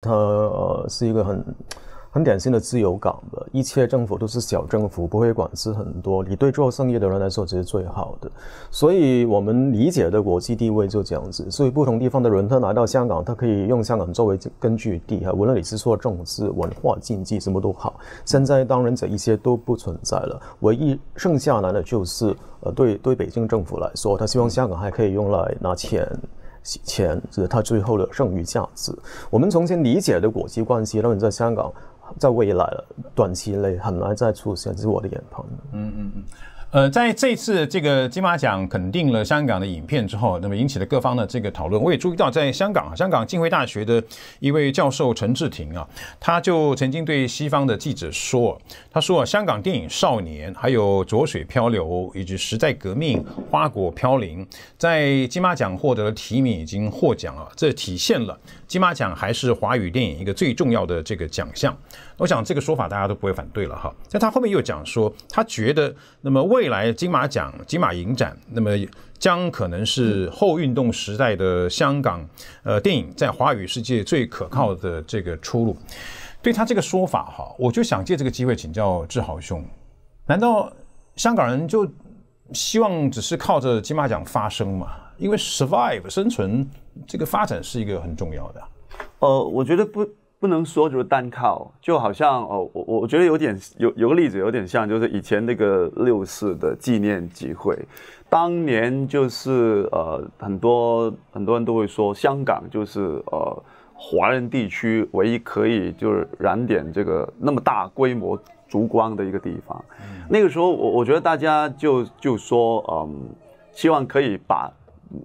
他呃是一个很很典型的自由港的，一切政府都是小政府，不会管制很多。你对做生意的人来说，这是最好的。所以我们理解的国际地位就这样子。所以不同地方的人，他来到香港，他可以用香港作为根据地。哈，无论你是说政治、文化经济什么都好，现在当然这一些都不存在了。唯一剩下来的，就是呃对对北京政府来说，他希望香港还可以用来拿钱。钱就是它最后的剩余价值。我们从前理解的国际关系，那么在香港，在未来短期内很难再出现在我的眼旁。嗯嗯嗯。呃，在这次这个金马奖肯定了香港的影片之后，那么引起了各方的这个讨论。我也注意到，在香港，香港浸会大学的一位教授陈志廷啊，他就曾经对西方的记者说：“他说啊，香港电影《少年》、还有《浊水漂流》以及《时代革命》、《花果飘零》在金马奖获得提名已经获奖了，这体现了金马奖还是华语电影一个最重要的这个奖项。我想这个说法大家都不会反对了哈。但他后面又讲说，他觉得那么问。”未来金马奖、金马影展，那么将可能是后运动时代的香港呃电影在华语世界最可靠的这个出路。对他这个说法哈，我就想借这个机会请教志豪兄：难道香港人就希望只是靠着金马奖发声吗？因为 survive 生存这个发展是一个很重要的。呃，我觉得不。不能说就是单靠，就好像哦，我我觉得有点有有个例子有点像，就是以前那个六四的纪念集会，当年就是呃很多很多人都会说香港就是呃华人地区唯一可以就是燃点这个那么大规模烛光的一个地方，嗯、那个时候我我觉得大家就就说嗯希望可以把。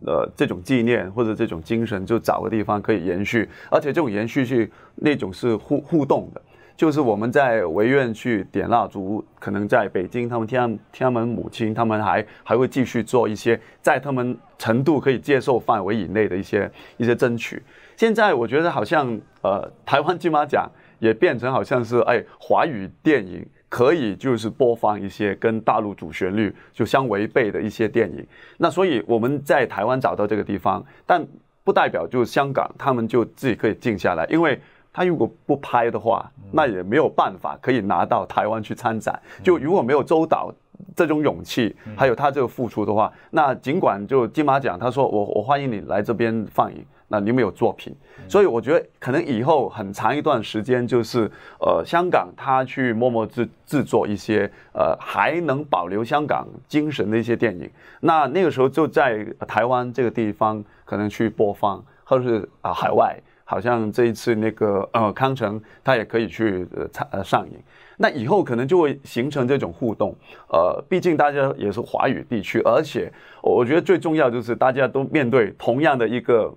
呃，这种纪念或者这种精神，就找个地方可以延续，而且这种延续是那种是互互动的，就是我们在维园去点蜡烛，可能在北京他们天安天安门母亲，他们还还会继续做一些在他们程度可以接受范围以内的一些一些争取。现在我觉得好像呃，台湾金马奖也变成好像是哎，华语电影。可以就是播放一些跟大陆主旋律就相违背的一些电影，那所以我们在台湾找到这个地方，但不代表就香港他们就自己可以静下来，因为他如果不拍的话，那也没有办法可以拿到台湾去参展。就如果没有周导这种勇气，还有他这个付出的话，那尽管就金马奖，他说我我欢迎你来这边放映。那你没有作品，所以我觉得可能以后很长一段时间就是呃，香港他去默默制制作一些呃还能保留香港精神的一些电影，那那个时候就在台湾这个地方可能去播放，或者是啊海外，好像这一次那个呃康城他也可以去呃上上映，那以后可能就会形成这种互动，呃，毕竟大家也是华语地区，而且我觉得最重要就是大家都面对同样的一个。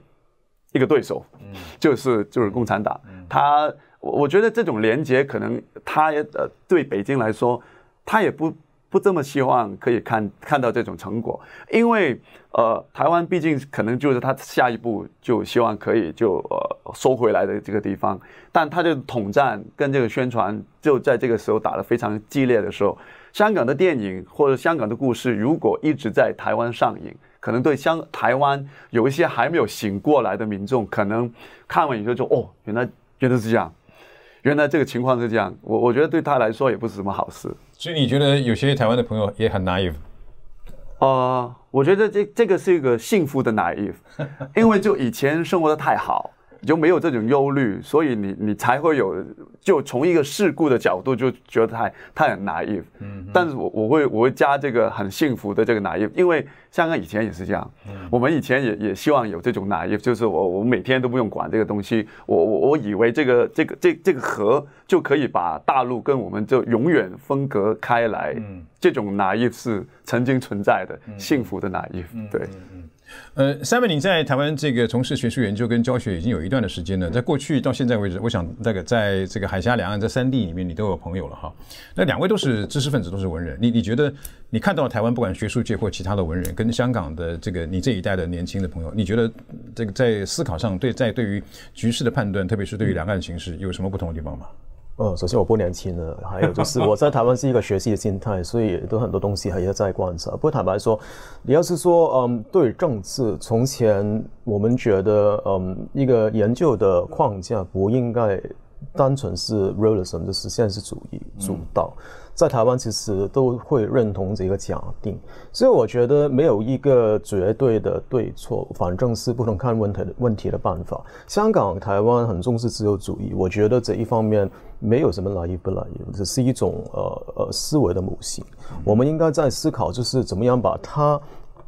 一个对手，嗯，就是就是共产党，他我我觉得这种连接可能他呃对北京来说，他也不不这么希望可以看看到这种成果，因为呃台湾毕竟可能就是他下一步就希望可以就呃收回来的这个地方，但他的统战跟这个宣传就在这个时候打得非常激烈的时候，香港的电影或者香港的故事如果一直在台湾上映。可能对像台湾有一些还没有醒过来的民众，可能看完以后就哦，原来原来是这样，原来这个情况是这样。”我我觉得对他来说也不是什么好事。所以你觉得有些台湾的朋友也很 naive 啊？我觉得这这个是一个幸福的 naive，因为就以前生活的太好。就没有这种忧虑，所以你你才会有，就从一个事故的角度就觉得太太很 naive，嗯，但是我我会我会加这个很幸福的这个 naive，因为香港以前也是这样，嗯，我们以前也也希望有这种 naive，就是我我每天都不用管这个东西，我我我以为这个这个这这个河就可以把大陆跟我们就永远分隔开来，嗯。这种哪一次曾经存在的幸福的哪一次？对，呃，三 n 你在台湾这个从事学术研究跟教学已经有一段的时间了，在过去到现在为止，我想那个在这个海峡两岸这三地里面，你都有朋友了哈。那两位都是知识分子，都是文人，你你觉得你看到台湾不管学术界或其他的文人，跟香港的这个你这一代的年轻的朋友，你觉得这个在思考上对在对于局势的判断，特别是对于两岸形势，有什么不同的地方吗？呃，首先我不年轻了，还有就是我在台湾是一个学习的心态，所以都很多东西还要再观察。不过坦白说，你要是说，嗯，对政治，从前我们觉得，嗯，一个研究的框架不应该。单纯是 realism 就是现实主义主导，在台湾其实都会认同这个假定，所以我觉得没有一个绝对的对错，反正是不同看问题的问题的办法。香港、台湾很重视自由主义，我觉得这一方面没有什么来意不来，只是一种呃呃思维的母型。我们应该在思考就是怎么样把它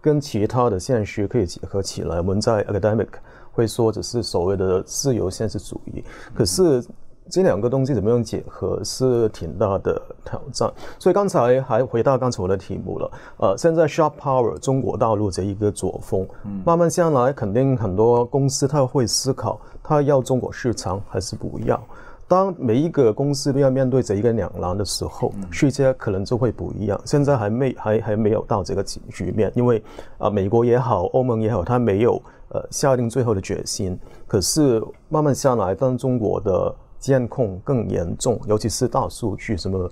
跟其他的现实可以结合起来。我们在 academic 会说只是所谓的自由现实主义，可是。这两个东西怎么样结合是挺大的挑战，所以刚才还回到刚才我的题目了。呃，现在 Sharp Power 中国大陆这一个作风，慢慢下来肯定很多公司他会思考，他要中国市场还是不要。当每一个公司都要面对这一个两难的时候，世界可能就会不一样。现在还没还还没有到这个局局面，因为啊美国也好，欧盟也好，他没有呃下定最后的决心。可是慢慢下来，当中国的。监控更严重，尤其是大数据什么，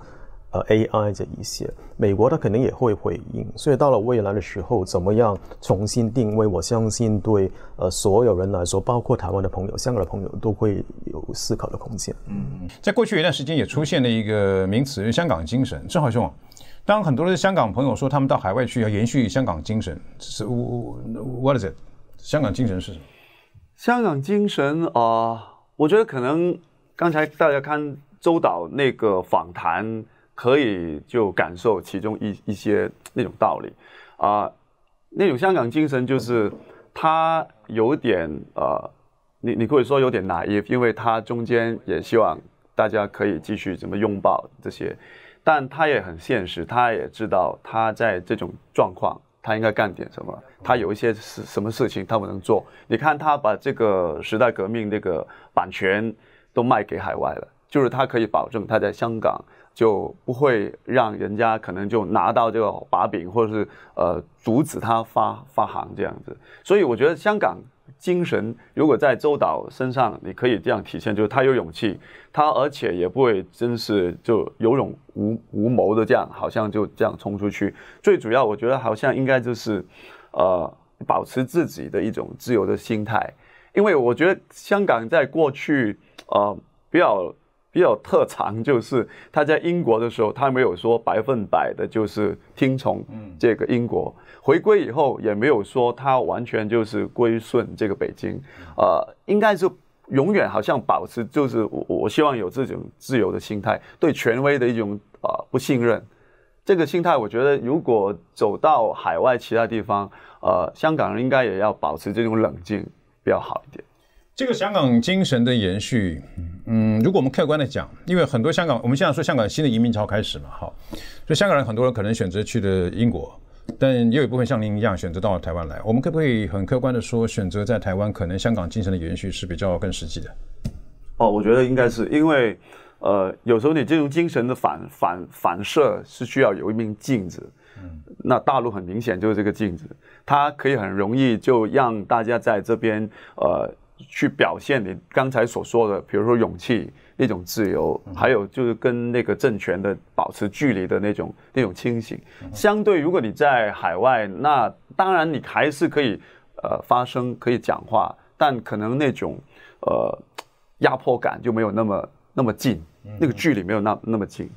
呃，AI 这一些，美国它肯定也会回应。所以到了未来的时候，怎么样重新定位？我相信对呃所有人来说，包括台湾的朋友、香港的朋友都会有思考的空间。嗯，在过去一段时间也出现了一个名词——香港精神。正好，兄，当很多的香港朋友说他们到海外去要延续香港精神，是我，What is it？香港精神是什么？香港精神啊，我觉得可能。刚才大家看周导那个访谈，可以就感受其中一一些那种道理啊，那种香港精神就是他有点呃，你你可以说有点 naive，因为他中间也希望大家可以继续怎么拥抱这些，但他也很现实，他也知道他在这种状况，他应该干点什么，他有一些什什么事情他不能做。你看他把这个时代革命那个版权。都卖给海外了，就是他可以保证他在香港就不会让人家可能就拿到这个把柄，或者是呃阻止他发发行这样子。所以我觉得香港精神如果在周导身上，你可以这样体现，就是他有勇气，他而且也不会真是就有勇无无谋的这样，好像就这样冲出去。最主要我觉得好像应该就是，呃，保持自己的一种自由的心态。因为我觉得香港在过去，呃，比较比较特长就是他在英国的时候，他没有说百分百的就是听从这个英国。回归以后也没有说他完全就是归顺这个北京。呃，应该是永远好像保持就是我我希望有这种自由的心态，对权威的一种呃不信任。这个心态我觉得如果走到海外其他地方，呃，香港人应该也要保持这种冷静。比较好一点，这个香港精神的延续，嗯，如果我们客观的讲，因为很多香港，我们现在说香港新的移民潮开始嘛，好，所以香港人很多人可能选择去的英国，但也有一部分像您一样选择到了台湾来。我们可不可以很客观的说，选择在台湾，可能香港精神的延续是比较更实际的？哦，我觉得应该是因为，呃，有时候你这种精神的反反反射是需要有一面镜子。那大陆很明显就是这个镜子，它可以很容易就让大家在这边呃去表现你刚才所说的，比如说勇气那种自由，还有就是跟那个政权的保持距离的那种那种清醒。相对，如果你在海外，那当然你还是可以呃发声，可以讲话，但可能那种呃压迫感就没有那么那么近，那个距离没有那那么近。